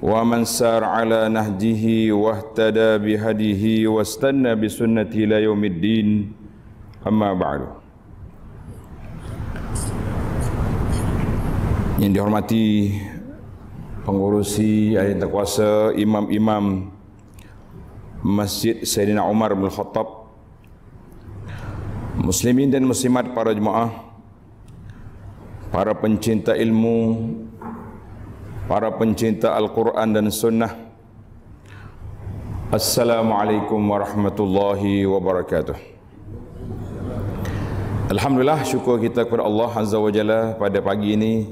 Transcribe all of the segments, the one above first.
ومن سار على نهجه واهتدى بهديه واستنى بسنته الى يوم الدين اما بعد Yang dihormati pengurusi ayat terkuasa imam-imam Masjid Sayyidina Umar bin Khattab Muslimin dan muslimat para jemaah Para pencinta ilmu para pencinta Al-Quran dan Sunnah. Assalamualaikum warahmatullahi wabarakatuh. Alhamdulillah syukur kita kepada Allah Azza wa Jalla pada pagi ini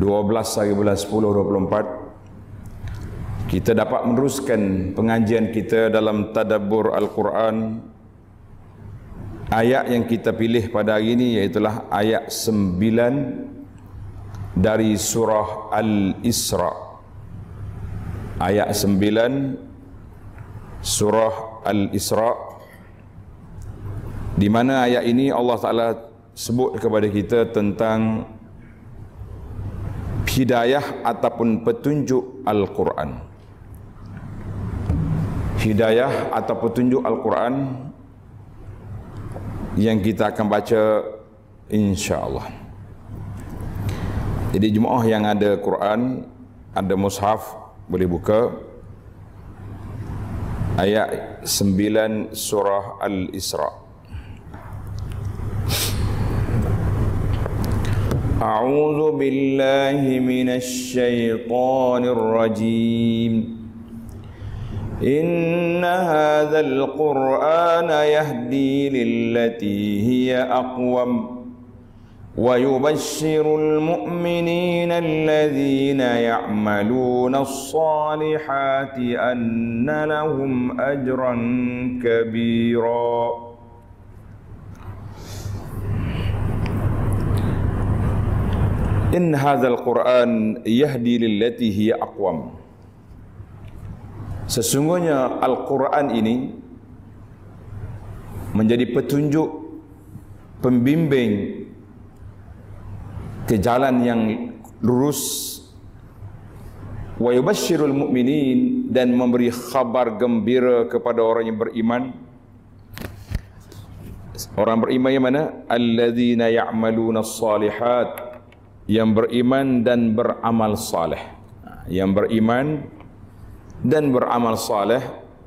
12 hari bulan 10 24 kita dapat meneruskan pengajian kita dalam tadabbur Al-Quran ayat yang kita pilih pada hari ini iaitu ayat dari surah Al-Isra ayat 9 surah Al-Isra di mana ayat ini Allah Taala sebut kepada kita tentang hidayah ataupun petunjuk Al-Quran hidayah atau petunjuk Al-Quran yang kita akan baca insya-Allah jadi jemaah yang ada Quran, ada mushaf boleh buka ayat 9 surah Al-Isra. أعوذ بالله من الشيطان الرجيم إن هذا القرآن يهدي للتي هي أقوم ويبشر المؤمنين الذين يعملون الصالحات أن لهم أجرا كبيرا إن هذا القرآن يهدي للتي هي أقوم Sesungguhnya Al-Quran ini menjadi petunjuk pembimbing ke jalan yang lurus wa yubashshirul mu'minin dan memberi khabar gembira kepada orang yang beriman orang beriman yang mana alladzina ya'maluna salihat yang beriman dan beramal saleh yang beriman dan beramal saleh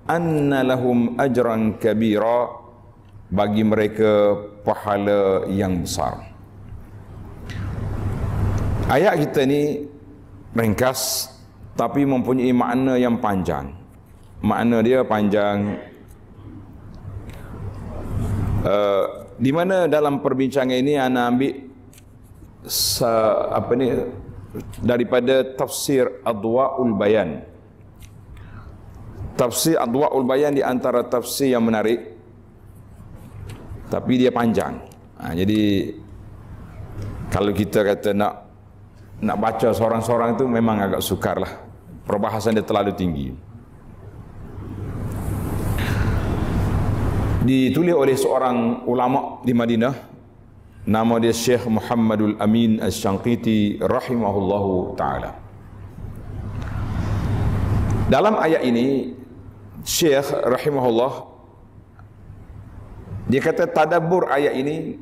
anna lahum ajran kabira bagi mereka pahala yang besar Ayat kita ni ringkas tapi mempunyai makna yang panjang. Makna dia panjang. Uh, di mana dalam perbincangan ini ana ambil se, apa ni daripada tafsir Adwaul Bayan. Tafsir Adwaul Bayan di antara tafsir yang menarik tapi dia panjang. Ha, jadi kalau kita kata nak nak baca seorang-seorang itu memang agak sukar lah. Perbahasan dia terlalu tinggi. Ditulis oleh seorang ulama di Madinah. Nama dia Syekh Muhammadul Amin al shanqiti rahimahullahu ta'ala. Dalam ayat ini, Syekh rahimahullah, dia kata tadabur ayat ini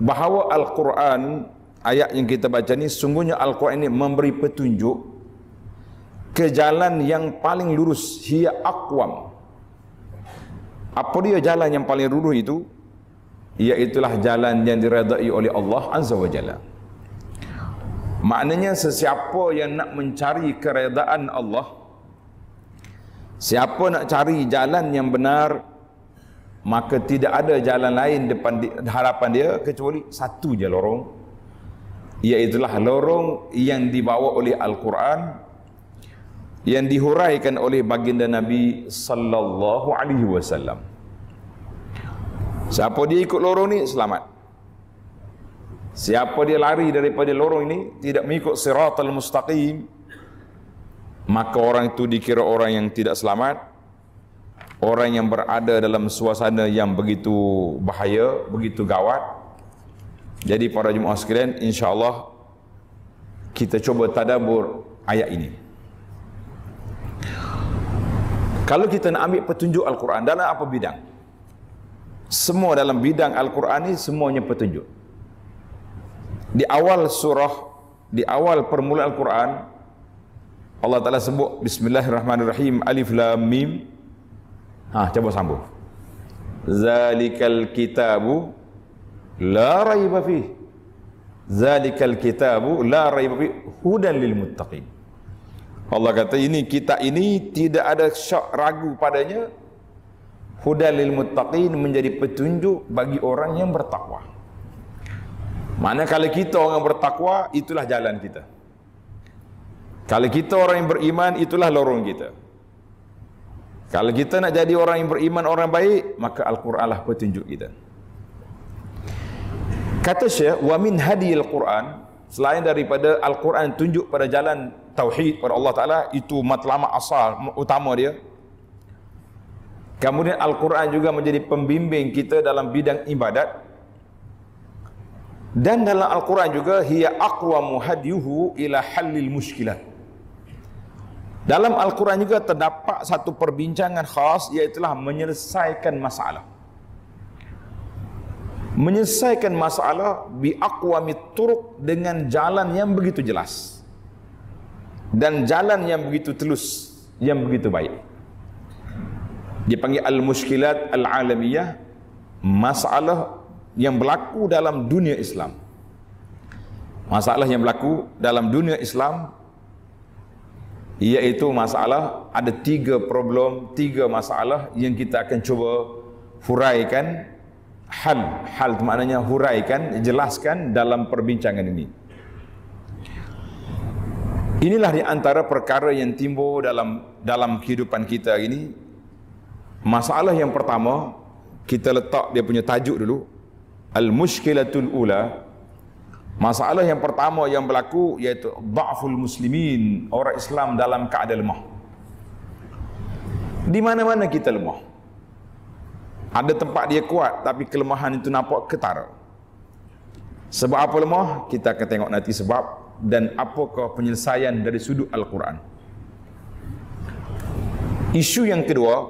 bahawa Al-Quran ayat yang kita baca ni sungguhnya Al-Quran ini memberi petunjuk ke jalan yang paling lurus hiya aqwam apa dia jalan yang paling lurus itu iaitulah jalan yang diredai oleh Allah Azza Wajalla. maknanya sesiapa yang nak mencari keredaan Allah siapa nak cari jalan yang benar maka tidak ada jalan lain depan di, harapan dia kecuali satu je lorong iaitulah lorong yang dibawa oleh Al-Quran yang dihuraikan oleh baginda Nabi sallallahu alaihi wasallam. Siapa dia ikut lorong ni selamat. Siapa dia lari daripada lorong ini tidak mengikut siratal mustaqim maka orang itu dikira orang yang tidak selamat. Orang yang berada dalam suasana yang begitu bahaya, begitu gawat, jadi para jemaah sekalian, insya-Allah kita cuba tadabbur ayat ini. Kalau kita nak ambil petunjuk Al-Quran dalam apa bidang? Semua dalam bidang Al-Quran ini semuanya petunjuk. Di awal surah, di awal permulaan Al-Quran, Allah Ta'ala sebut Bismillahirrahmanirrahim Alif Lam Mim Ha, cuba sambung Zalikal kitabu la raiba fi zalikal kitabu la raiba fi hudan lil muttaqin Allah kata ini kita ini tidak ada syak ragu padanya hudan lil muttaqin menjadi petunjuk bagi orang yang bertakwa mana kalau kita orang bertakwa itulah jalan kita kalau kita orang yang beriman itulah lorong kita kalau kita nak jadi orang yang beriman orang baik maka al-Quranlah petunjuk kita kata Syekh wa min hadiyil Quran selain daripada Al-Quran tunjuk pada jalan tauhid pada Allah Taala itu matlamat asal utama dia kemudian Al-Quran juga menjadi pembimbing kita dalam bidang ibadat dan dalam Al-Quran juga hiya aqwa muhadiyuhu ila halil muskilah dalam Al-Quran juga terdapat satu perbincangan khas iaitulah menyelesaikan masalah menyelesaikan masalah bi aqwamit turuq dengan jalan yang begitu jelas dan jalan yang begitu telus yang begitu baik dipanggil al muskilat al-alamiyah masalah yang berlaku dalam dunia Islam masalah yang berlaku dalam dunia Islam iaitu masalah ada tiga problem, tiga masalah yang kita akan cuba huraikan hal hal maknanya huraikan jelaskan dalam perbincangan ini inilah di antara perkara yang timbul dalam dalam kehidupan kita ini masalah yang pertama kita letak dia punya tajuk dulu al mushkilatul ula masalah yang pertama yang berlaku iaitu dhaful muslimin orang Islam dalam keadaan lemah di mana-mana kita lemah ada tempat dia kuat tapi kelemahan itu nampak ketara. Sebab apa lemah? Kita akan tengok nanti sebab dan apakah penyelesaian dari sudut Al-Quran. Isu yang kedua,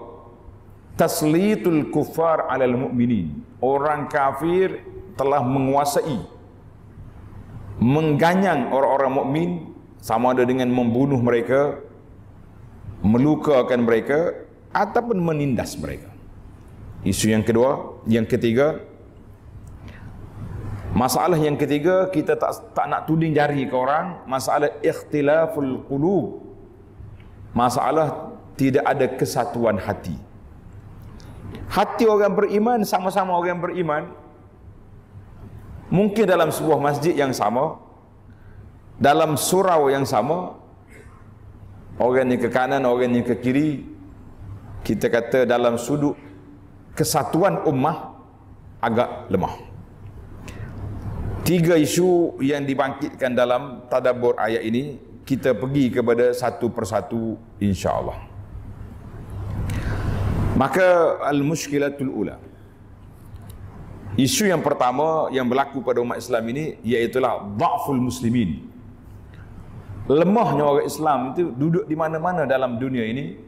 taslitul kufar alal mu'minin. Orang kafir telah menguasai mengganyang orang-orang mukmin sama ada dengan membunuh mereka, melukakan mereka ataupun menindas mereka. Isu yang kedua, yang ketiga Masalah yang ketiga kita tak tak nak tuding jari ke orang, masalah ikhtilaful qulub. Masalah tidak ada kesatuan hati. Hati orang beriman sama-sama orang beriman mungkin dalam sebuah masjid yang sama, dalam surau yang sama, orang yang ke kanan, orang yang ke kiri, kita kata dalam sudut kesatuan ummah agak lemah. Tiga isu yang dibangkitkan dalam tadabbur ayat ini kita pergi kepada satu persatu insya-Allah. Maka al-mushkilatul ula. Isu yang pertama yang berlaku pada umat Islam ini iaitu dhaful muslimin. Lemahnya orang Islam itu duduk di mana-mana dalam dunia ini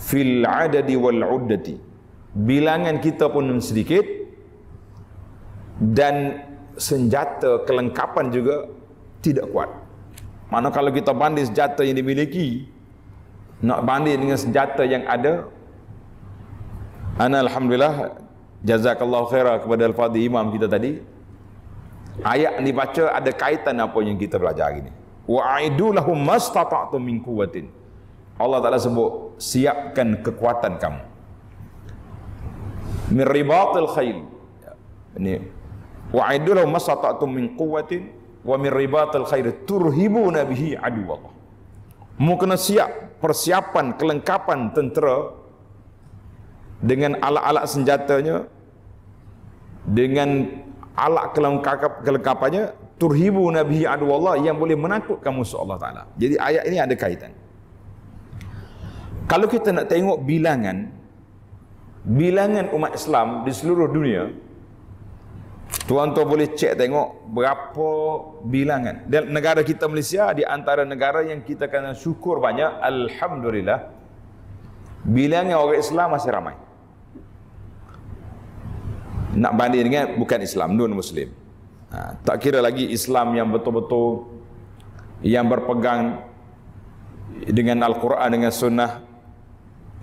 fil adadi wal uddati bilangan kita pun sedikit dan senjata kelengkapan juga tidak kuat. Mana kalau kita banding senjata yang dimiliki nak banding dengan senjata yang ada Ana Alhamdulillah Jazakallah khaira kepada Al-Fadhi Imam kita tadi Ayat ni baca ada kaitan apa yang kita belajar hari ini Wa'idulahum mastata'atum min kuwatin Allah Ta'ala sebut Siapkan kekuatan kamu min ribatil khail ini wa'idulahu masata'tum min quwwatin wa min ribatil khair turhibu nabihi adu Allah mu kena siap persiapan kelengkapan tentera dengan alat-alat senjatanya dengan alat kelengkap kelengkapannya turhibu nabihi adu Allah yang boleh menakutkan musuh Allah Ta'ala jadi ayat ini ada kaitan kalau kita nak tengok bilangan bilangan umat Islam di seluruh dunia tuan-tuan boleh cek tengok berapa bilangan dan negara kita Malaysia di antara negara yang kita kena syukur banyak Alhamdulillah bilangan orang Islam masih ramai nak banding dengan bukan Islam, non-Muslim ha, tak kira lagi Islam yang betul-betul yang berpegang dengan Al-Quran, dengan Sunnah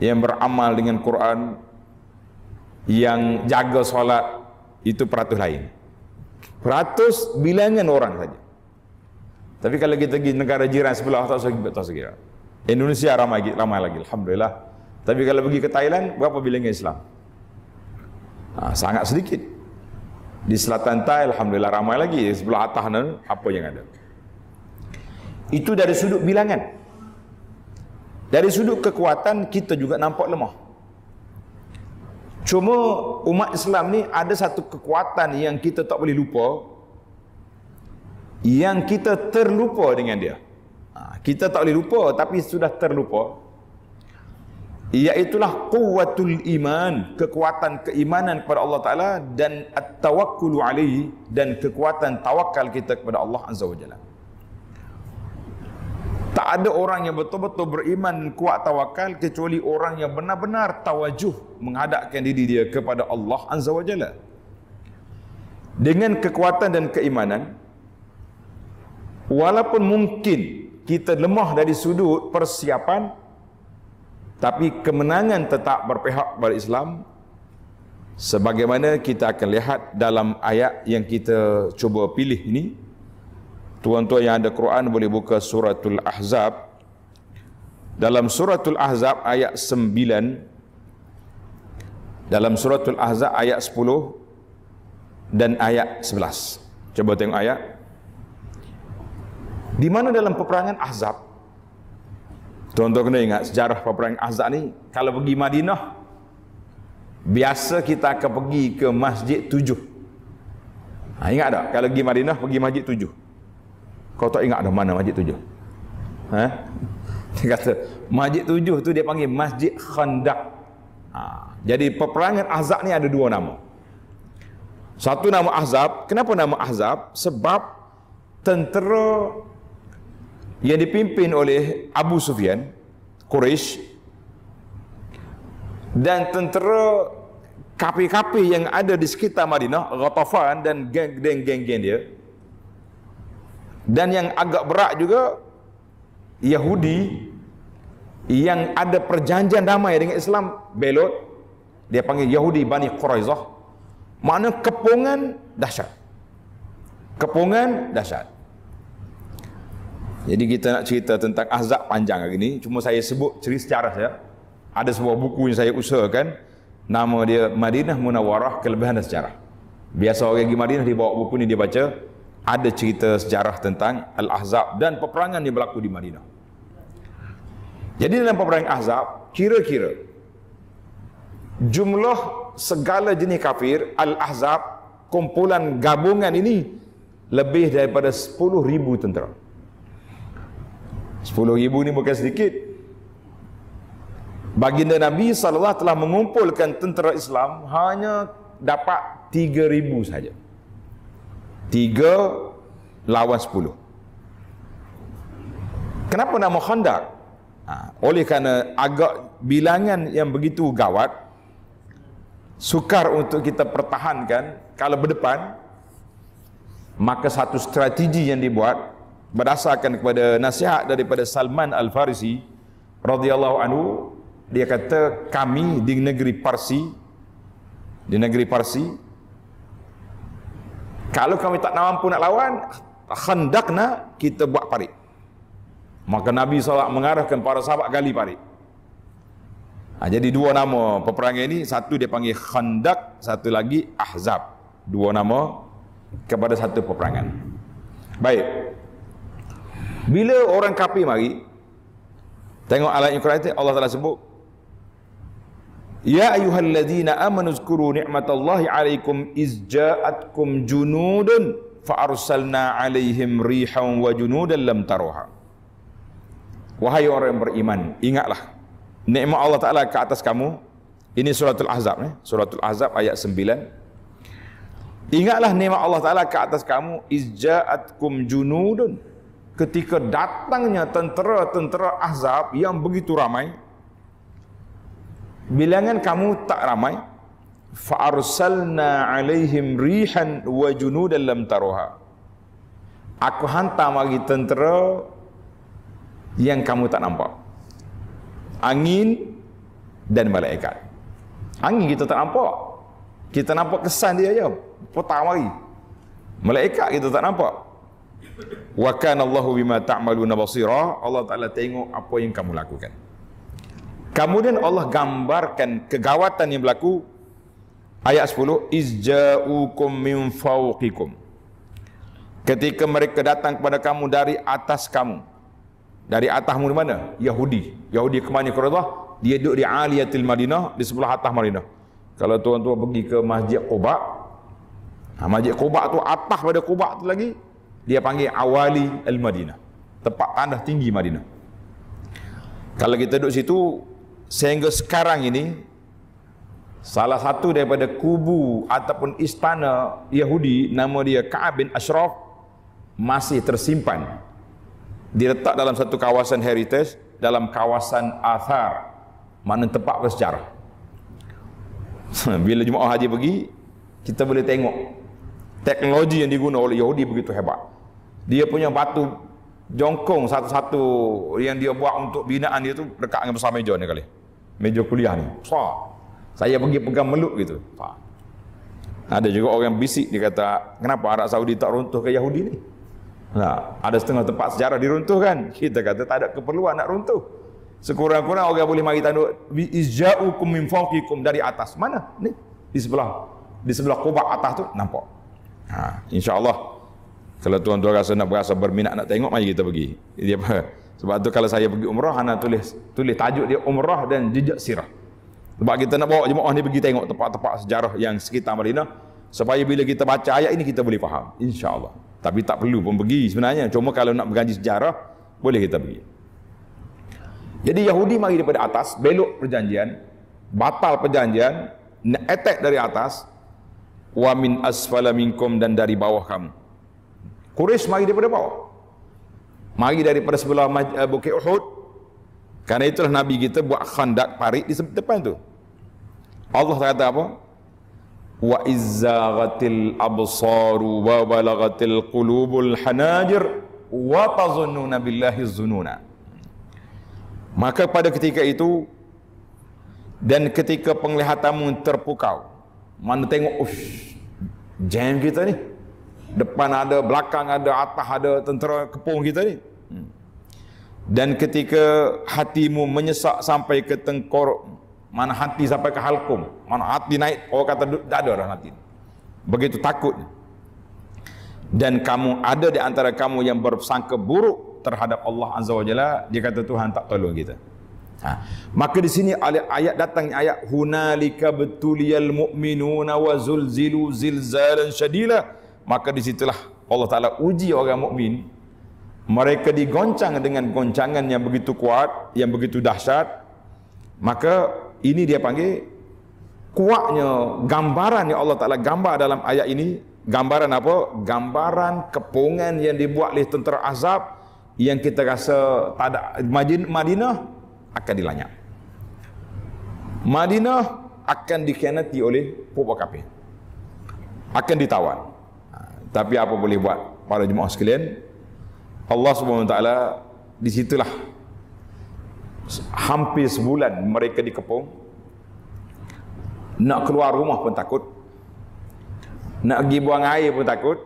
yang beramal dengan Quran, yang jaga solat itu peratus lain. Peratus bilangan orang saja. Tapi kalau kita pergi negara jiran sebelah tak sekira, tak sekira. Indonesia ramai ramai lagi alhamdulillah. Tapi kalau pergi ke Thailand berapa bilangan Islam? Ha, sangat sedikit. Di selatan Thailand alhamdulillah ramai lagi sebelah atas sana apa yang ada. Itu dari sudut bilangan. Dari sudut kekuatan kita juga nampak lemah. Cuma umat Islam ni ada satu kekuatan yang kita tak boleh lupa yang kita terlupa dengan dia. Ha, kita tak boleh lupa tapi sudah terlupa. Iaitulah kuwatul iman, kekuatan keimanan kepada Allah Taala dan at-tawakkulu alaihi dan kekuatan tawakal kita kepada Allah Azza wa Jalla tak ada orang yang betul-betul beriman kuat tawakal kecuali orang yang benar-benar tawajuh menghadapkan diri dia kepada Allah Azza wa Jalla. Dengan kekuatan dan keimanan walaupun mungkin kita lemah dari sudut persiapan tapi kemenangan tetap berpihak pada Islam sebagaimana kita akan lihat dalam ayat yang kita cuba pilih ini Tuan-tuan yang ada Quran boleh buka suratul Ahzab. Dalam suratul Ahzab ayat 9 dalam suratul Ahzab ayat 10 dan ayat 11. Coba tengok ayat. Di mana dalam peperangan Ahzab? Tuan-tuan kena ingat sejarah peperangan Ahzab ni kalau pergi Madinah biasa kita akan pergi ke Masjid Tujuh. Ha, ingat tak? Kalau pergi Madinah, pergi Masjid Tujuh. Kau tak ingat dah mana masjid tujuh? Ha? Dia kata, masjid tujuh tu dia panggil Masjid Khandak. Ha. Jadi peperangan Ahzab ni ada dua nama. Satu nama Ahzab, kenapa nama Ahzab? Sebab tentera yang dipimpin oleh Abu Sufyan, Quraisy dan tentera kapi-kapi yang ada di sekitar Madinah, Ghatafan dan geng-geng dia, dan yang agak berat juga Yahudi yang ada perjanjian damai dengan Islam belot dia panggil Yahudi Bani Quraizah makna kepungan dahsyat kepungan dahsyat jadi kita nak cerita tentang azab panjang hari ini cuma saya sebut ceri secara saja ada sebuah buku yang saya usahakan nama dia Madinah Munawarah kelebihan dan sejarah biasa orang pergi Madinah dia bawa buku ni dia baca ada cerita sejarah tentang Al-Ahzab dan peperangan yang berlaku di Madinah. Jadi dalam peperangan Ahzab, kira-kira jumlah segala jenis kafir Al-Ahzab kumpulan gabungan ini lebih daripada 10,000 tentera. ribu ini bukan sedikit. Baginda Nabi SAW telah mengumpulkan tentera Islam hanya dapat 3,000 saja. 3,000 Tiga lawan sepuluh. Kenapa nama khandak? Ha, oleh kerana agak bilangan yang begitu gawat, sukar untuk kita pertahankan kalau berdepan, maka satu strategi yang dibuat berdasarkan kepada nasihat daripada Salman Al-Farisi radhiyallahu anhu dia kata kami di negeri Parsi di negeri Parsi kalau kami tak mampu nak lawan, hendaknya kita buat parit. Maka Nabi SAW mengarahkan para sahabat gali parit. Ha, jadi dua nama peperangan ini, satu dia panggil Khandak, satu lagi Ahzab. Dua nama kepada satu peperangan. Baik. Bila orang kapi mari, tengok ayat Al-Quran itu Allah Taala sebut Ya ayuhal الذين آمنوا اذكروا نعمة الله عليكم إذ جاءتكم جنود فأرسلنا عليهم ريحا وجنودا لم تروها Wahai orang yang beriman, ingatlah nikmat Allah Taala ke atas kamu. Ini suratul Ahzab eh? Suratul Ahzab ayat 9. Ingatlah nikmat Allah Taala ke atas kamu izjaatkum junudun. Ketika datangnya tentera-tentera Ahzab yang begitu ramai, bilangan kamu tak ramai fa arsalna alaihim rihan wa junudan lam taruha aku hantar bagi tentera yang kamu tak nampak angin dan malaikat angin kita tak nampak kita nampak kesan dia je petang hari malaikat kita tak nampak wa kana allahu bima ta'maluna basira allah taala tengok apa yang kamu lakukan Kemudian Allah gambarkan kegawatan yang berlaku ayat 10 izjaukum min fawqikum ketika mereka datang kepada kamu dari atas kamu dari atasmu di mana Yahudi Yahudi ke mana Allah dia duduk di Aliyatil Madinah di sebelah atas Madinah kalau tuan-tuan pergi ke Masjid Quba nah, ha, Masjid Quba tu atas pada Quba tu lagi dia panggil Awali Al Madinah tempat tanah tinggi Madinah kalau kita duduk situ sehingga sekarang ini salah satu daripada kubu ataupun istana Yahudi nama dia Ka'ab bin Ashraf masih tersimpan diletak dalam satu kawasan heritage dalam kawasan Athar mana tempat bersejarah bila Jumaat Haji pergi kita boleh tengok teknologi yang diguna oleh Yahudi begitu hebat dia punya batu jongkong satu-satu yang dia buat untuk binaan dia tu dekat dengan besar meja ni kali meja kuliah ni. Pah. Saya pergi pegang meluk gitu. Pah. Ada juga orang yang bisik dia kata, kenapa Arab Saudi tak runtuh ke Yahudi ni? Nah, ha, ada setengah tempat sejarah diruntuhkan. Kita kata tak ada keperluan nak runtuh. Sekurang-kurang orang boleh mari tanduk bi izja'ukum min fawqikum dari atas mana? Ni di sebelah di sebelah kubah atas tu nampak. Ha, insya-Allah kalau tuan-tuan rasa nak berasa berminat nak tengok mari kita pergi. Dia apa? Sebab tu kalau saya pergi umrah, anak tulis tulis tajuk dia umrah dan jejak sirah. Sebab kita nak bawa jemaah ni pergi tengok tempat-tempat sejarah yang sekitar Madinah. Supaya bila kita baca ayat ini kita boleh faham. insya Allah. Tapi tak perlu pun pergi sebenarnya. Cuma kalau nak mengaji sejarah, boleh kita pergi. Jadi Yahudi mari daripada atas, belok perjanjian, batal perjanjian, attack dari atas, wa min asfala minkum dan dari bawah kamu. Quraisy mari daripada bawah mari daripada sebelah eh, Bukit Uhud kerana itulah Nabi kita buat khandak parit di depan tu Allah kata apa wa izzaghatil absaru wa balaghatil qulubul hanajir wa tazunnuna billahi zununa maka pada ketika itu dan ketika penglihatanmu terpukau mana tengok jam kita ni depan ada, belakang ada, atas ada tentera kepung kita ni. Hmm. Dan ketika hatimu menyesak sampai ke tengkor, mana hati sampai ke halkum, mana hati naik, orang kata tak ada orang hati. Begitu takut. Dan kamu ada di antara kamu yang bersangka buruk terhadap Allah Azza wa Jalla, dia kata Tuhan tak tolong kita. Ha. Maka di sini ayat ayat datang ayat hunalika betuliyal mu'minuna wa zulzilu zilzalan syadilah maka di situlah Allah Taala uji orang mukmin mereka digoncang dengan goncangan yang begitu kuat yang begitu dahsyat maka ini dia panggil kuatnya gambaran yang Allah Taala gambar dalam ayat ini gambaran apa gambaran kepungan yang dibuat oleh tentera azab yang kita rasa tak ada Madinah, Madinah akan dilanyak Madinah akan dikhianati oleh pupuk kafir akan ditawan tapi apa boleh buat para jemaah sekalian? Allah Subhanahu Wa Taala di situlah hampir sebulan mereka dikepung. Nak keluar rumah pun takut. Nak pergi buang air pun takut.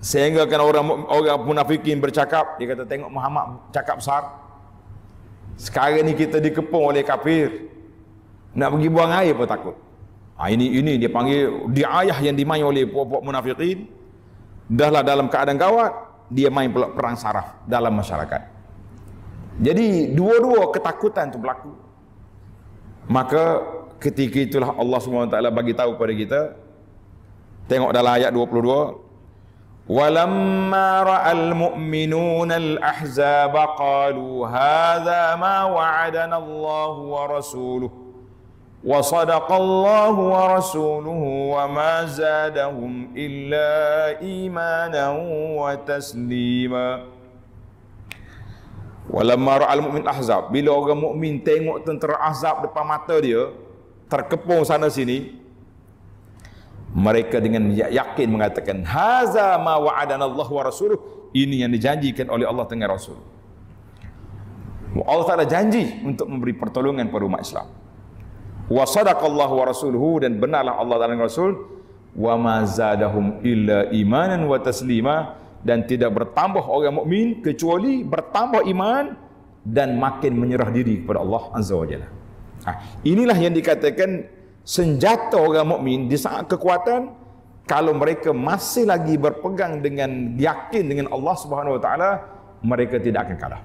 Sehingga kan orang orang munafikin bercakap, dia kata tengok Muhammad cakap besar. Sekarang ni kita dikepung oleh kafir. Nak pergi buang air pun takut. Ha, ini ini dia panggil di ayah yang dimain oleh puak-puak munafikin. Dahlah dalam keadaan gawat, dia main pula perang saraf dalam masyarakat. Jadi dua-dua ketakutan itu berlaku. Maka ketika itulah Allah SWT bagi tahu kepada kita. Tengok dalam ayat 22. Walamma ra'al mu'minun al-ahzaba qalu hadha ma wa'adana Allah wa rasuluh. وصدق الله ورسوله وما illa إلا wa وتسليما ولما رأى mumin أحزاب Bila orang مؤمن tengok تنتر أحزاب depan mata dia terkepung sana sini mereka dengan ya- yakin mengatakan haza ma wa'adana Allah wa rasuluh ini yang dijanjikan oleh Allah dengan Rasul Allah Ta'ala janji untuk memberi pertolongan kepada umat Islam wa sadaqallahu wa rasuluhu dan benarlah Allah dan Rasul wa ma zadahum illa imanan wa taslima dan tidak bertambah orang mukmin kecuali bertambah iman dan makin menyerah diri kepada Allah azza wajalla. Ha, inilah yang dikatakan senjata orang mukmin di saat kekuatan kalau mereka masih lagi berpegang dengan yakin dengan Allah Subhanahu wa taala mereka tidak akan kalah.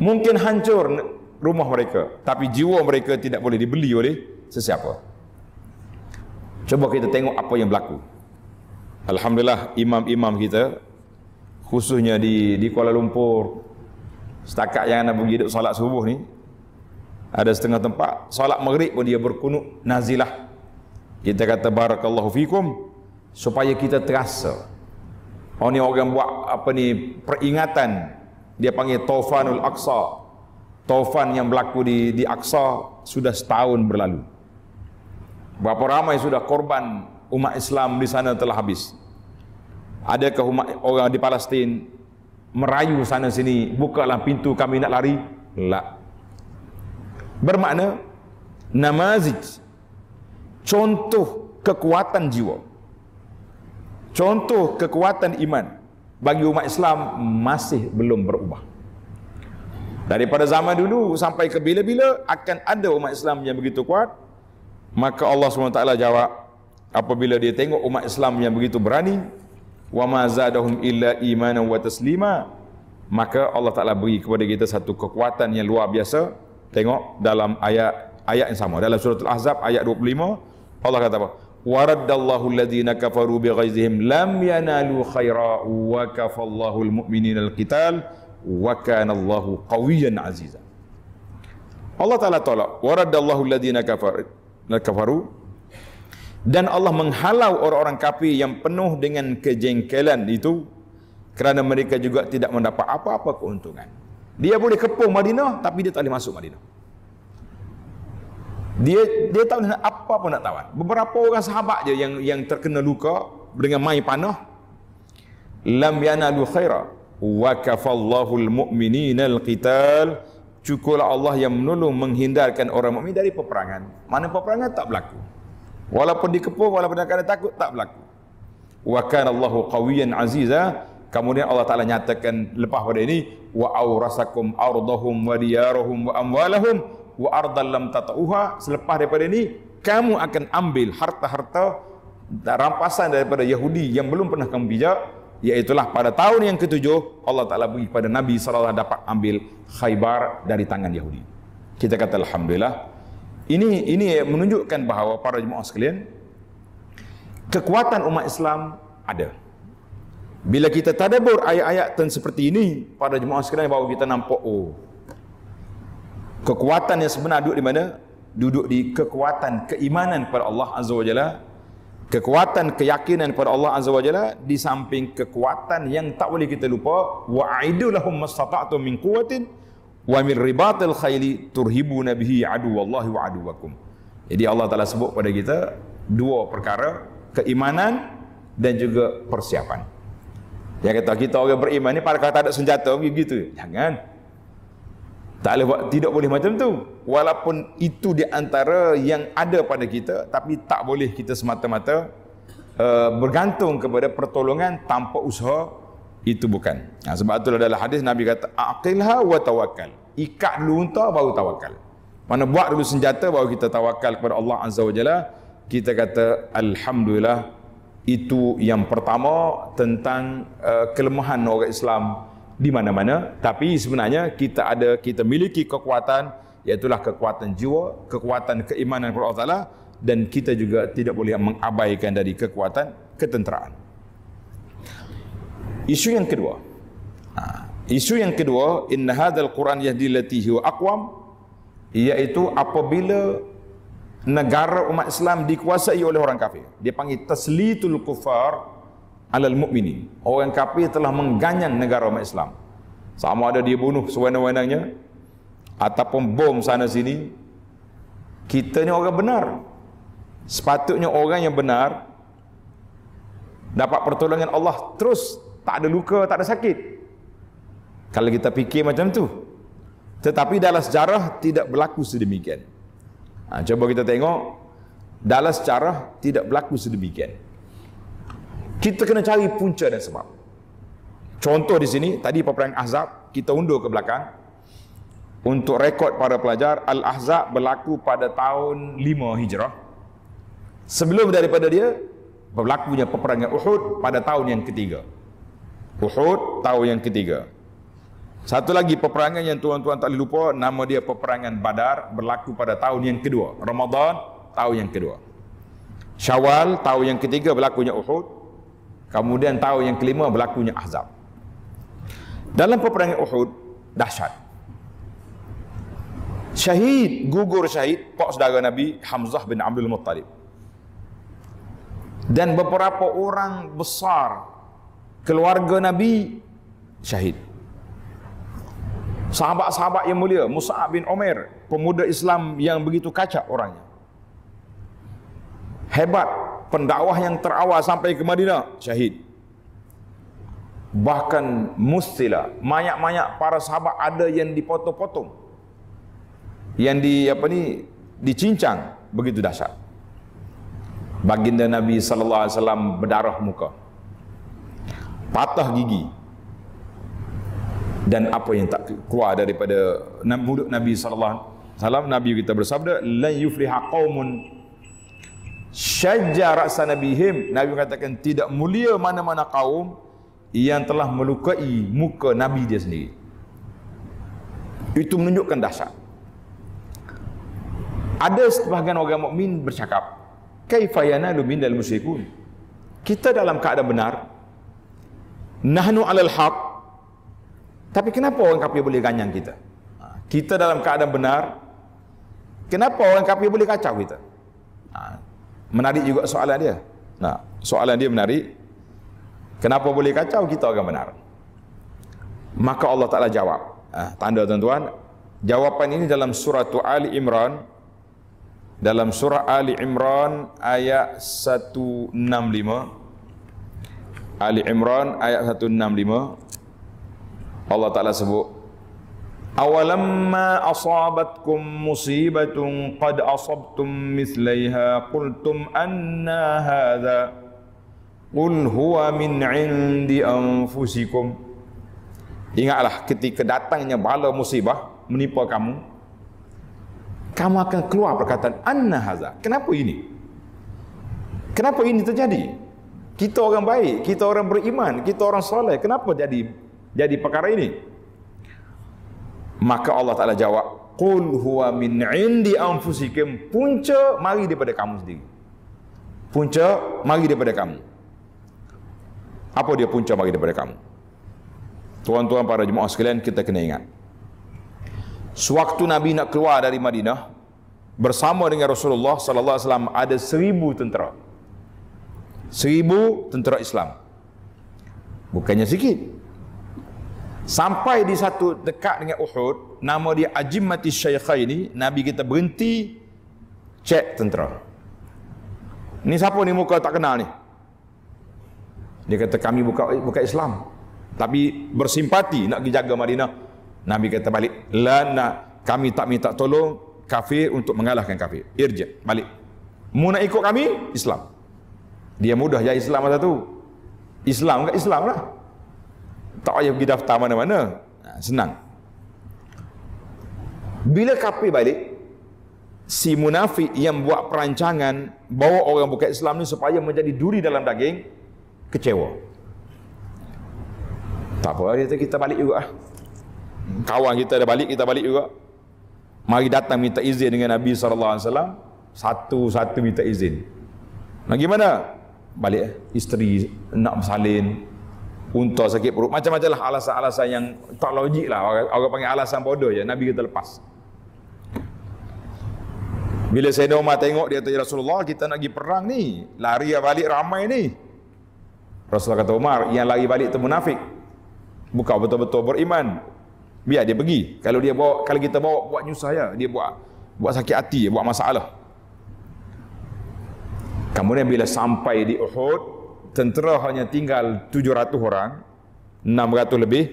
Mungkin hancur rumah mereka tapi jiwa mereka tidak boleh dibeli oleh sesiapa cuba kita tengok apa yang berlaku alhamdulillah imam-imam kita khususnya di di Kuala Lumpur setakat yang nak pergi duduk solat subuh ni ada setengah tempat solat maghrib pun dia berkunut nazilah kita kata barakallahu fikum supaya kita terasa orang oh, ni orang buat apa ni peringatan dia panggil Taufanul Aqsa taufan yang berlaku di di Aqsa sudah setahun berlalu. Berapa ramai sudah korban umat Islam di sana telah habis. Ada ke umat orang di Palestin merayu sana sini, bukalah pintu kami nak lari? Tak. Bermakna namazij contoh kekuatan jiwa. Contoh kekuatan iman bagi umat Islam masih belum berubah. Daripada zaman dulu sampai ke bila-bila akan ada umat Islam yang begitu kuat. Maka Allah SWT jawab apabila dia tengok umat Islam yang begitu berani. Wa ma zadahum illa imanan wa taslima. Maka Allah Taala beri kepada kita satu kekuatan yang luar biasa. Tengok dalam ayat ayat yang sama dalam surah Al-Ahzab ayat 25 Allah kata apa? Waraddallahu alladhina kafaru bi ghaizihim lam yanalu khaira wa kafallahu al-mu'minina al-qital wa kana Allahu qawiyan aziza Allah taala tolak waradallahu alladhina kafar kafaru dan Allah menghalau orang-orang kafir yang penuh dengan kejengkelan itu kerana mereka juga tidak mendapat apa-apa keuntungan dia boleh kepung Madinah tapi dia tak boleh masuk Madinah dia dia tak boleh apa pun nak tawar beberapa orang sahabat je yang yang terkena luka dengan mai panah lam yanalu khaira wakafallahu al alqital cukul Allah yang menolong menghindarkan orang mukmin dari peperangan mana peperangan tak berlaku walaupun dikepung walaupun ada takut tak berlaku wa kana Allahu qawiyan aziza kemudian Allah Taala nyatakan lepas pada ini wa awrasakum ardahum wa diyarahum wa amwalahum wa ardan lam selepas daripada ini kamu akan ambil harta-harta rampasan daripada Yahudi yang belum pernah kamu bijak. Iaitulah pada tahun yang ketujuh Allah Ta'ala beri kepada Nabi SAW dapat ambil khaybar dari tangan Yahudi Kita kata Alhamdulillah Ini ini menunjukkan bahawa para jemaah sekalian Kekuatan umat Islam ada Bila kita tadabur ayat-ayat ten seperti ini Pada jemaah sekalian bahawa kita nampak oh Kekuatan yang sebenar duduk di mana? Duduk di kekuatan keimanan kepada Allah Azza wa Jalla kekuatan keyakinan kepada Allah Azza Wajalla di samping kekuatan yang tak boleh kita lupa wa'idulahum mastata'tu min quwwatin wa min ribatil khaili turhibu nabihi adu wallahi wa aduwakum jadi Allah Taala sebut pada kita dua perkara keimanan dan juga persiapan dia kata kita orang beriman ni pada kata tak ada senjata begitu jangan tak boleh buat, tidak boleh macam tu. Walaupun itu di antara yang ada pada kita, tapi tak boleh kita semata-mata uh, bergantung kepada pertolongan tanpa usaha itu bukan. Nah, ha, sebab itulah dalam hadis Nabi kata aqilha wa tawakal. Ikat dulu unta baru tawakal. Mana buat dulu senjata baru kita tawakal kepada Allah Azza wa Jalla. Kita kata alhamdulillah itu yang pertama tentang uh, kelemahan orang Islam di mana-mana tapi sebenarnya kita ada kita miliki kekuatan iaitulah kekuatan jiwa kekuatan keimanan kepada Allah Taala dan kita juga tidak boleh mengabaikan dari kekuatan ketenteraan isu yang kedua ha, isu yang kedua inna hadzal quran yahdi latihi wa aqwam iaitu apabila negara umat Islam dikuasai oleh orang kafir dia panggil taslitul kufar alal mu'minin. Orang kafir telah mengganyang negara umat Islam. Sama ada dia bunuh sewenang-wenangnya ataupun bom sana sini. Kita ni orang benar. Sepatutnya orang yang benar dapat pertolongan Allah terus tak ada luka, tak ada sakit. Kalau kita fikir macam tu. Tetapi dalam sejarah tidak berlaku sedemikian. Ha, cuba kita tengok dalam sejarah tidak berlaku sedemikian kita kena cari punca dan sebab. Contoh di sini, tadi peperangan Ahzab, kita undur ke belakang. Untuk rekod para pelajar, Al-Ahzab berlaku pada tahun 5 Hijrah. Sebelum daripada dia, berlakunya peperangan Uhud pada tahun yang ketiga. Uhud tahun yang ketiga. Satu lagi peperangan yang tuan-tuan tak boleh lupa, nama dia peperangan Badar berlaku pada tahun yang kedua. Ramadan tahun yang kedua. Syawal tahun yang ketiga berlakunya Uhud. Kemudian tahun yang kelima berlakunya Ahzab. Dalam peperangan Uhud, dahsyat. Syahid, gugur syahid, pak saudara Nabi Hamzah bin Abdul Muttalib. Dan beberapa orang besar keluarga Nabi syahid. Sahabat-sahabat yang mulia, Musa'ab bin Umar, pemuda Islam yang begitu kacak orangnya. Hebat pendakwah yang terawal sampai ke Madinah syahid bahkan mustila banyak banyak para sahabat ada yang dipotong-potong yang di apa ni dicincang begitu dahsyat baginda Nabi sallallahu alaihi wasallam berdarah muka patah gigi dan apa yang tak keluar daripada mulut Nabi sallallahu alaihi wasallam Nabi kita bersabda la yufliha qaumun syajarat sanabihim nabi mengatakan tidak mulia mana-mana kaum yang telah melukai muka nabi dia sendiri itu menunjukkan dahsyat ada sebahagian orang mukmin bercakap kaifa yanalu min al musyrikun kita dalam keadaan benar nahnu alal haq tapi kenapa orang kafir boleh ganyang kita ha, kita dalam keadaan benar kenapa orang kafir boleh kacau kita ha, menarik juga soalan dia. Nah, soalan dia menarik. Kenapa boleh kacau kita akan benar? Maka Allah Taala jawab. Ah, tanda tuan-tuan, jawapan ini dalam surah Ali Imran dalam surah Ali Imran ayat 165. Ali Imran ayat 165. Allah Taala sebut أولما أصابتكم مصيبة Qad أصبتم مثليها قلتم anna هذا قل هو من عند أنفسكم Ingatlah ketika datangnya bala musibah menimpa kamu kamu akan keluar perkataan anna haza kenapa ini kenapa ini terjadi kita orang baik kita orang beriman kita orang soleh kenapa jadi jadi perkara ini Maka Allah Ta'ala jawab, Qul huwa min indi anfusikim punca mari daripada kamu sendiri. Punca mari daripada kamu. Apa dia punca mari daripada kamu? Tuan-tuan para jemaah sekalian kita kena ingat. Sewaktu Nabi nak keluar dari Madinah bersama dengan Rasulullah sallallahu alaihi wasallam ada seribu tentera. Seribu tentera Islam. Bukannya sikit. Sampai di satu dekat dengan Uhud, nama dia Ajimmati Syekha ini, Nabi kita berhenti cek tentera. Ni siapa ni muka tak kenal ni? Dia kata kami buka buka Islam. Tapi bersimpati nak pergi jaga Madinah. Nabi kata balik, "La na, kami tak minta tolong kafir untuk mengalahkan kafir. Irja, balik. Mu nak ikut kami Islam." Dia mudah ya Islam masa tu. Islam ke Islam lah tak payah pergi daftar mana-mana ha, senang bila kapi balik si munafik yang buat perancangan bawa orang bukan Islam ni supaya menjadi duri dalam daging kecewa tak apa kita, kita balik juga kawan kita dah balik kita balik juga mari datang minta izin dengan Nabi SAW satu-satu minta izin nah, gimana balik eh, isteri nak bersalin unta sakit perut macam-macam lah alasan-alasan yang tak logik lah orang, orang panggil alasan bodoh je Nabi kita lepas bila saya Umar tengok dia tanya Rasulullah kita nak pergi perang ni lari balik ramai ni Rasulullah kata Umar yang lari balik tu munafik bukan betul-betul beriman biar dia pergi kalau dia bawa kalau kita bawa buat nyusah ya dia buat buat sakit hati buat masalah kemudian bila sampai di Uhud tentera hanya tinggal 700 orang 600 lebih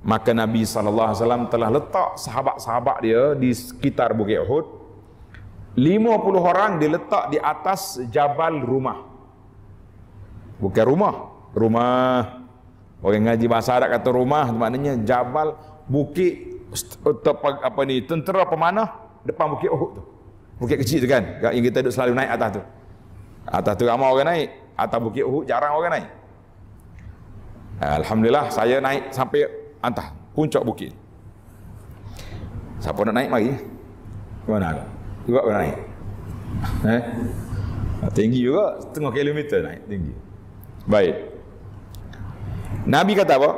maka Nabi saw telah letak sahabat-sahabat dia di sekitar Bukit Uhud 50 orang diletak di atas Jabal Rumah bukan rumah rumah orang ngaji bahasa Arab kata rumah maknanya Jabal Bukit eh, tepa, apa ni tentera pemanah depan Bukit Uhud tu bukit kecil tu kan yang kita duduk selalu naik atas tu atas tu ramai orang naik atau Bukit Uhud jarang orang naik. Ha, Alhamdulillah saya naik sampai antah puncak bukit. Siapa nak naik mari? Mana aku? Juga nak naik. Eh? Tinggi juga setengah kilometer naik tinggi. Baik. Nabi kata apa?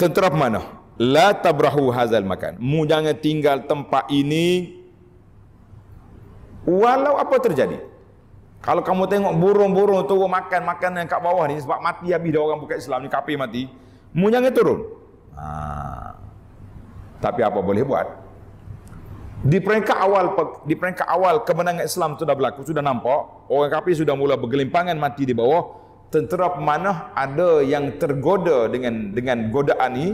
Tentera mana? La tabrahu hazal makan. Mu jangan tinggal tempat ini walau apa terjadi. Kalau kamu tengok burung-burung turun makan makanan kat bawah ni sebab mati habis dia orang bukan Islam ni kafir mati. Munyang turun. Ha. Tapi apa boleh buat? Di peringkat awal di peringkat awal kemenangan Islam tu dah berlaku, sudah nampak orang kafir sudah mula bergelimpangan mati di bawah. Tentera pemanah ada yang tergoda dengan dengan godaan ni.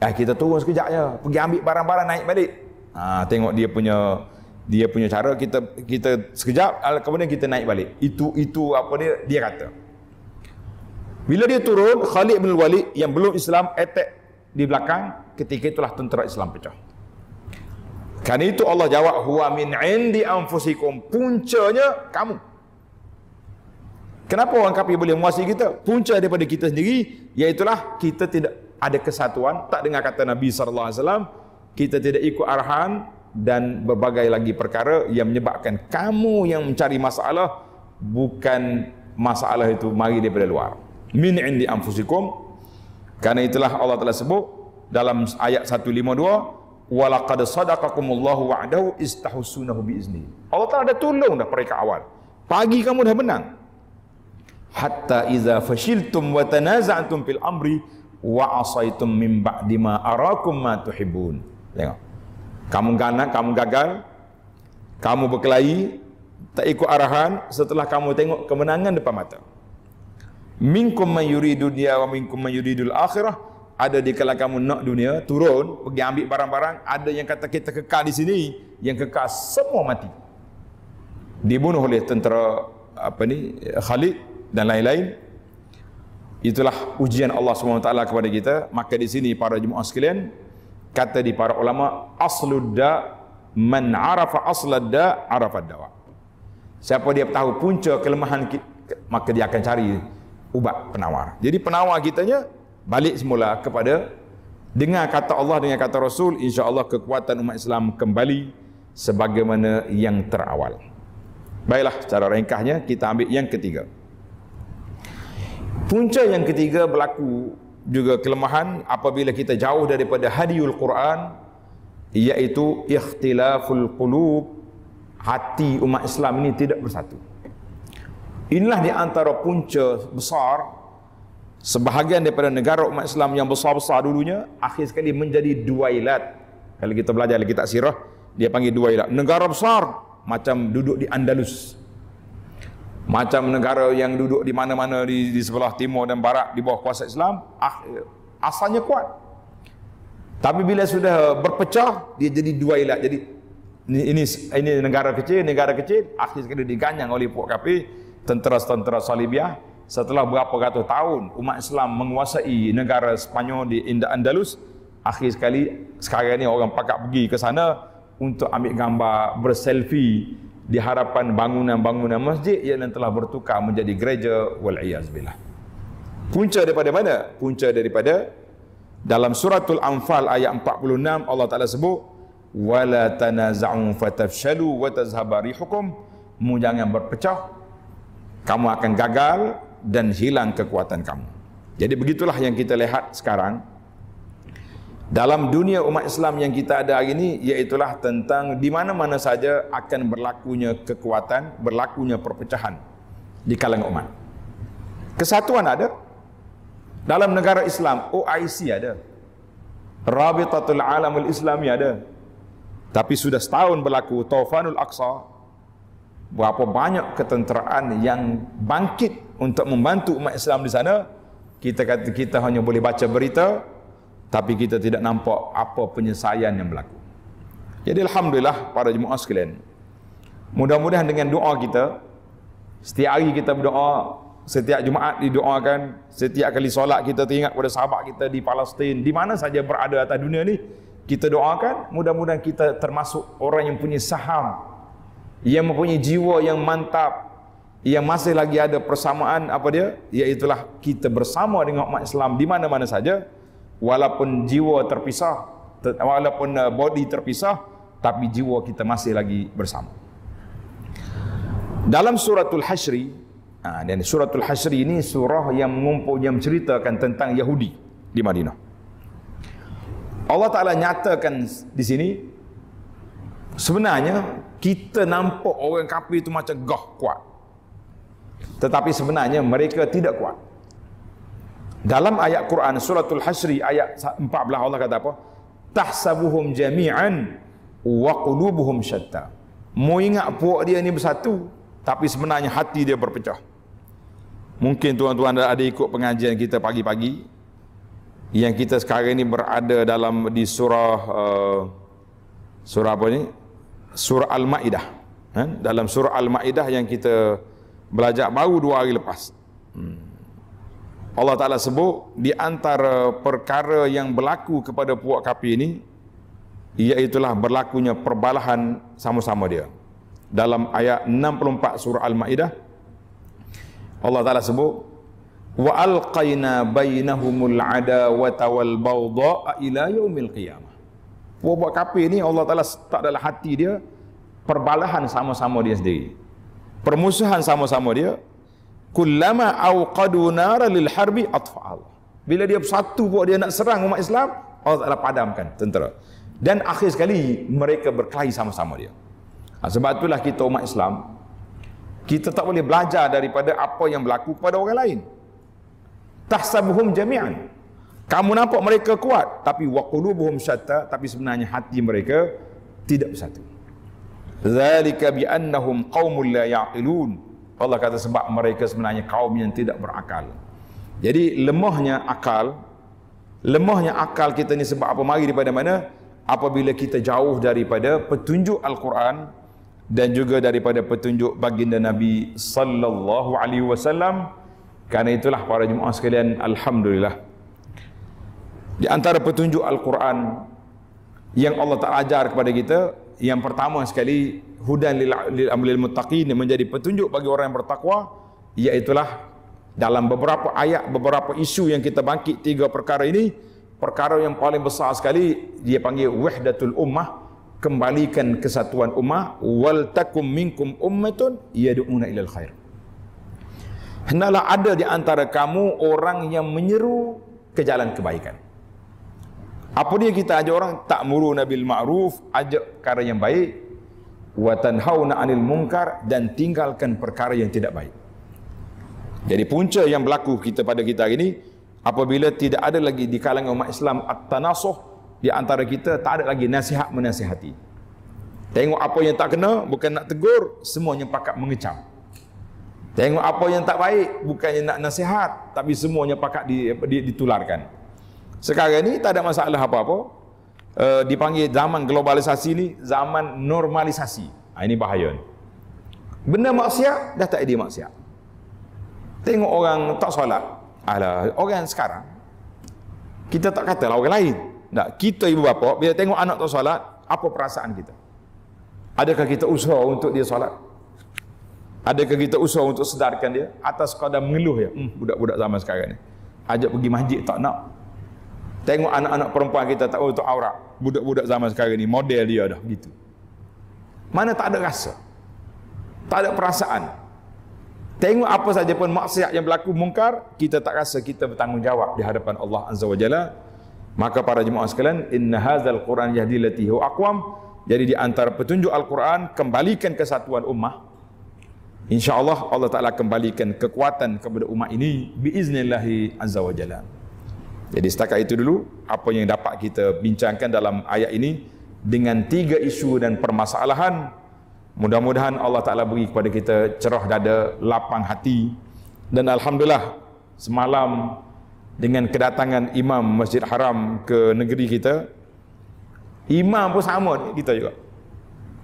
Eh kita turun sekejap je, pergi ambil barang-barang naik balik. Ha, tengok dia punya dia punya cara kita kita sekejap kemudian kita naik balik itu itu apa dia dia kata bila dia turun Khalid bin Walid yang belum Islam attack di belakang ketika itulah tentera Islam pecah kan itu Allah jawab huwa min indi anfusikum puncanya kamu kenapa orang kafir boleh muasi kita punca daripada kita sendiri iaitulah kita tidak ada kesatuan tak dengar kata Nabi sallallahu alaihi wasallam kita tidak ikut arahan dan berbagai lagi perkara yang menyebabkan kamu yang mencari masalah bukan masalah itu mari daripada luar min indi anfusikum karena itulah Allah telah sebut dalam ayat 152 walaqad sadaqakumullahu wa'dahu istahsunahu biizni Allah telah ada tolong dah mereka awal pagi kamu dah menang hatta iza fashiltum wa tanaza'tum fil amri wa asaitum min ba'di arakum ma tuhibun. tengok kamu ganak, kamu gagal, kamu berkelahi, tak ikut arahan setelah kamu tengok kemenangan depan mata. Minkum man dunia, wa minkum man yuridul akhirah. Ada di kalangan kamu nak dunia, turun, pergi ambil barang-barang. Ada yang kata kita kekal di sini, yang kekal semua mati. Dibunuh oleh tentera apa ni Khalid dan lain-lain. Itulah ujian Allah SWT kepada kita. Maka di sini para jemaah sekalian, kata di para ulama aslud da man arafa aslad da arafa dawa siapa dia tahu punca kelemahan maka dia akan cari ubat penawar jadi penawar kitanya balik semula kepada dengar kata Allah dengan kata Rasul insya-Allah kekuatan umat Islam kembali sebagaimana yang terawal baiklah secara ringkasnya kita ambil yang ketiga punca yang ketiga berlaku juga kelemahan apabila kita jauh daripada hadiul Quran iaitu ikhtilaful qulub hati umat Islam ini tidak bersatu. Inilah di antara punca besar sebahagian daripada negara umat Islam yang besar-besar dulunya akhir sekali menjadi duailat. Kalau kita belajar lagi tak sirah dia panggil duailat. Negara besar macam duduk di Andalus macam negara yang duduk di mana-mana di, di sebelah timur dan barat di bawah kuasa Islam ah, asalnya kuat tapi bila sudah berpecah dia jadi dua ilat jadi ini, ini ini negara kecil negara kecil akhir sekali diganyang oleh puak kafir tentera-tentera Salibia setelah berapa ratus tahun umat Islam menguasai negara Spanyol di Andalus akhir sekali sekarang ini orang pakat pergi ke sana untuk ambil gambar berselfie di harapan bangunan-bangunan masjid yang telah bertukar menjadi gereja wal billah. Punca daripada mana? Punca daripada dalam suratul Anfal ayat 46 Allah Taala sebut wala tanaza'u fatafshalu wa tazhaba rihukum mu jangan berpecah kamu akan gagal dan hilang kekuatan kamu. Jadi begitulah yang kita lihat sekarang dalam dunia umat Islam yang kita ada hari ini iaitulah tentang di mana-mana saja akan berlakunya kekuatan, berlakunya perpecahan di kalangan umat. Kesatuan ada dalam negara Islam, OIC ada. Rabitatul Alamul Islami ada. Tapi sudah setahun berlaku Taufanul Aqsa. Berapa banyak ketenteraan yang bangkit untuk membantu umat Islam di sana? Kita kata kita hanya boleh baca berita, tapi kita tidak nampak apa penyesaian yang berlaku. Jadi Alhamdulillah para jemaah sekalian. Mudah-mudahan dengan doa kita, setiap hari kita berdoa, setiap Jumaat didoakan, setiap kali solat kita teringat kepada sahabat kita di Palestin, di mana saja berada atas dunia ni, kita doakan, mudah-mudahan kita termasuk orang yang punya saham, yang mempunyai jiwa yang mantap, yang masih lagi ada persamaan apa dia, iaitulah kita bersama dengan umat Islam di mana-mana saja, walaupun jiwa terpisah walaupun uh, body terpisah tapi jiwa kita masih lagi bersama dalam suratul Hasri, ah, dan suratul Hasri ini surah yang mengumpul yang menceritakan tentang Yahudi di Madinah Allah Ta'ala nyatakan di sini sebenarnya kita nampak orang kafir itu macam gah kuat tetapi sebenarnya mereka tidak kuat dalam ayat Quran suratul Hasri ayat 14 Allah kata apa? Tahsabuhum jami'an wa qulubuhum syatta. Mu ingat puak dia ni bersatu tapi sebenarnya hati dia berpecah. Mungkin tuan-tuan ada ikut pengajian kita pagi-pagi yang kita sekarang ni berada dalam di surah uh, surah apa ni? Surah Al-Maidah. Eh? Dalam surah Al-Maidah yang kita belajar baru dua hari lepas. Hmm. Allah Ta'ala sebut di antara perkara yang berlaku kepada puak kapi ini Iaitulah berlakunya perbalahan sama-sama dia Dalam ayat 64 surah Al-Ma'idah Allah Ta'ala sebut Wa alqayna bainahumul adawata wal bawda'a ila yaumil qiyamah Puak-puak kapi ini Allah Ta'ala tak dalam hati dia Perbalahan sama-sama dia sendiri Permusuhan sama-sama dia kullama awqadu nara lil harbi atfa Allah. Bila dia bersatu buat dia nak serang umat Islam, Allah Taala padamkan tentera. Dan akhir sekali mereka berkelahi sama-sama dia. Ha, sebab itulah kita umat Islam kita tak boleh belajar daripada apa yang berlaku pada orang lain. Tahsabuhum jami'an. Kamu nampak mereka kuat tapi waqulubuhum syatta tapi sebenarnya hati mereka tidak bersatu. Zalika bi annahum qaumul la ya'qilun. Allah kata sebab mereka sebenarnya kaum yang tidak berakal. Jadi lemahnya akal, lemahnya akal kita ni sebab apa mari daripada mana? Apabila kita jauh daripada petunjuk Al-Quran dan juga daripada petunjuk baginda Nabi sallallahu alaihi wasallam. Karena itulah para jemaah sekalian, alhamdulillah. Di antara petunjuk Al-Quran yang Allah tak ajar kepada kita yang pertama sekali hudan lil amlil muttaqin menjadi petunjuk bagi orang yang bertakwa iaitulah dalam beberapa ayat beberapa isu yang kita bangkit tiga perkara ini perkara yang paling besar sekali dia panggil wahdatul ummah kembalikan kesatuan ummah wal takum minkum ummatun yad'una ilal khair hendaklah ada di antara kamu orang yang menyeru ke jalan kebaikan apa dia kita ajak orang tak muru nabil ma'ruf, ajak perkara yang baik wa tanhauna 'anil munkar dan tinggalkan perkara yang tidak baik. Jadi punca yang berlaku kita pada kita hari ini apabila tidak ada lagi di kalangan umat Islam at-tanasuh di antara kita tak ada lagi nasihat menasihati. Tengok apa yang tak kena bukan nak tegur, semuanya pakat mengecam. Tengok apa yang tak baik bukannya nak nasihat tapi semuanya pakat ditularkan. Sekarang ni tak ada masalah apa-apa. Uh, dipanggil zaman globalisasi ni zaman normalisasi. Ha, ini bahaya ni. Benda maksiat dah tak ada maksiat. Tengok orang tak solat. Alah, orang sekarang kita tak kata orang lain. Tak, kita ibu bapa bila tengok anak tak solat, apa perasaan kita? Adakah kita usaha untuk dia solat? Adakah kita usaha untuk sedarkan dia atas kadar mengeluh ya? Hmm, budak-budak zaman sekarang ni. Ajak pergi masjid tak nak, Tengok anak-anak perempuan kita tak oh, tahu aurat. Budak-budak zaman sekarang ni model dia dah gitu. Mana tak ada rasa. Tak ada perasaan. Tengok apa saja pun maksiat yang berlaku mungkar, kita tak rasa kita bertanggungjawab di hadapan Allah Azza wa Jalla. Maka para jemaah sekalian, inna hazal Quran yahdi latihu aqwam. Jadi di antara petunjuk Al-Quran, kembalikan kesatuan ummah. InsyaAllah Allah Ta'ala kembalikan kekuatan kepada umat ini. Biiznillahi Azza wa Jalla. Jadi setakat itu dulu apa yang dapat kita bincangkan dalam ayat ini dengan tiga isu dan permasalahan mudah-mudahan Allah Taala beri kepada kita cerah dada, lapang hati dan alhamdulillah semalam dengan kedatangan imam Masjid Haram ke negeri kita imam pun sama kita juga.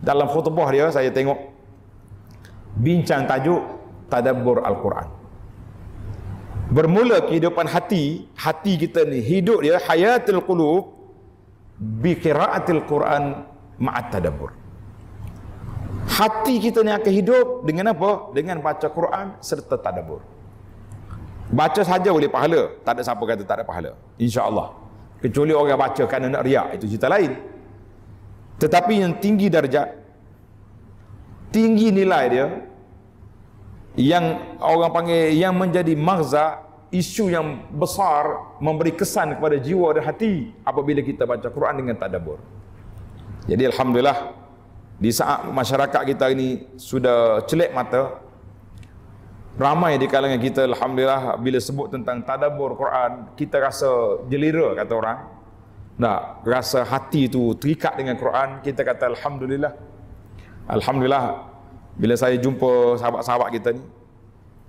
Dalam khutbah dia saya tengok bincang tajuk tadabbur al-Quran bermula kehidupan hati hati kita ni hidup dia hayatul qulub bi qiraatil quran ma'at tadabbur hati kita ni akan hidup dengan apa dengan baca quran serta tadabbur baca saja boleh pahala tak ada siapa kata tak ada pahala insyaallah kecuali orang baca kerana nak riak itu cerita lain tetapi yang tinggi darjat tinggi nilai dia yang orang panggil yang menjadi magza isu yang besar memberi kesan kepada jiwa dan hati apabila kita baca Quran dengan tadabbur. Jadi alhamdulillah di saat masyarakat kita ini sudah celik mata ramai di kalangan kita alhamdulillah bila sebut tentang tadabbur Quran kita rasa jelira kata orang. Nah, rasa hati itu terikat dengan Quran kita kata alhamdulillah. Alhamdulillah bila saya jumpa sahabat-sahabat kita ni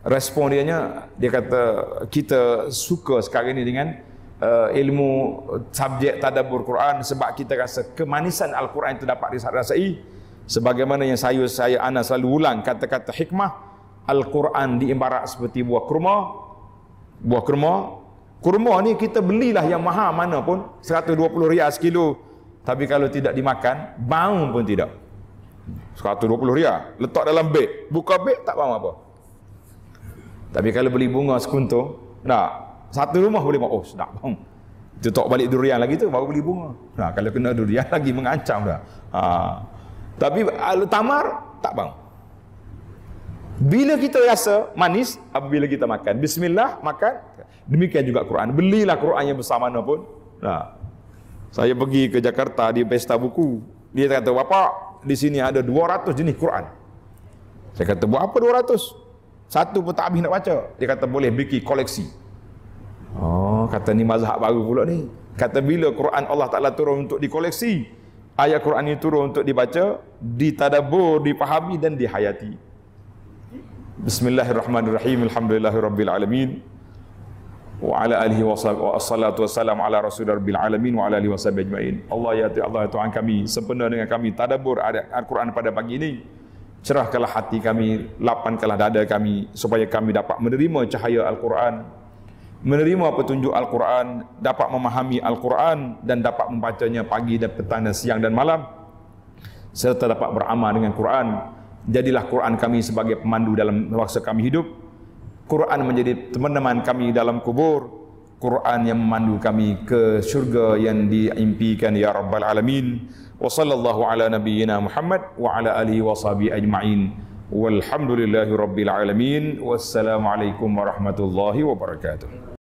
respon dia nya dia kata kita suka sekarang ini dengan uh, ilmu subjek tadabbur Quran sebab kita rasa kemanisan al-Quran itu dapat dirasai sebagaimana yang saya saya ana selalu ulang kata-kata hikmah al-Quran diibarat seperti buah kurma buah kurma kurma ni kita belilah yang mahal mana pun 120 riyal sekilo tapi kalau tidak dimakan bau pun tidak 120 riyal letak dalam beg buka beg tak faham apa tapi kalau beli bunga sekuntung nak satu rumah boleh oh sedap faham tutup balik durian lagi tu baru beli bunga nah kalau kena durian lagi mengancam dah ha. tapi ah, tamar tak bang. bila kita rasa manis apabila kita makan bismillah makan demikian juga Quran belilah Quran yang besar mana pun nah saya pergi ke Jakarta di pesta buku dia kata bapak di sini ada 200 jenis Quran. Saya kata, buat apa 200? Satu pun tak habis nak baca. Dia kata, boleh bikin koleksi. Oh, kata ni mazhab baru pula ni. Kata, bila Quran Allah Ta'ala turun untuk dikoleksi, ayat Quran ini turun untuk dibaca, ditadabur, dipahami dan dihayati. Bismillahirrahmanirrahim. Alhamdulillahirrahmanirrahim wa ala alihi wa sallatu wassalam ala Rasulullah bil alamin wa ala alihi wa sahbihi ajma'in. Allah ya Allah ya Tuhan kami, sempena dengan kami, tadabur Al-Quran pada pagi ini. Cerahkanlah hati kami, lapangkanlah dada kami supaya kami dapat menerima cahaya Al-Quran. Menerima petunjuk Al-Quran, dapat memahami Al-Quran dan dapat membacanya pagi dan petang dan siang dan malam. Serta dapat beramal dengan Quran. Jadilah Quran kami sebagai pemandu dalam waktu kami hidup. Quran menjadi teman-teman kami dalam kubur Quran yang memandu kami ke syurga yang diimpikan ya rabbal alamin wa sallallahu ala nabiyyina muhammad wa ala alihi wa sahbihi ajma'in walhamdulillahi rabbil alamin wassalamu warahmatullahi wabarakatuh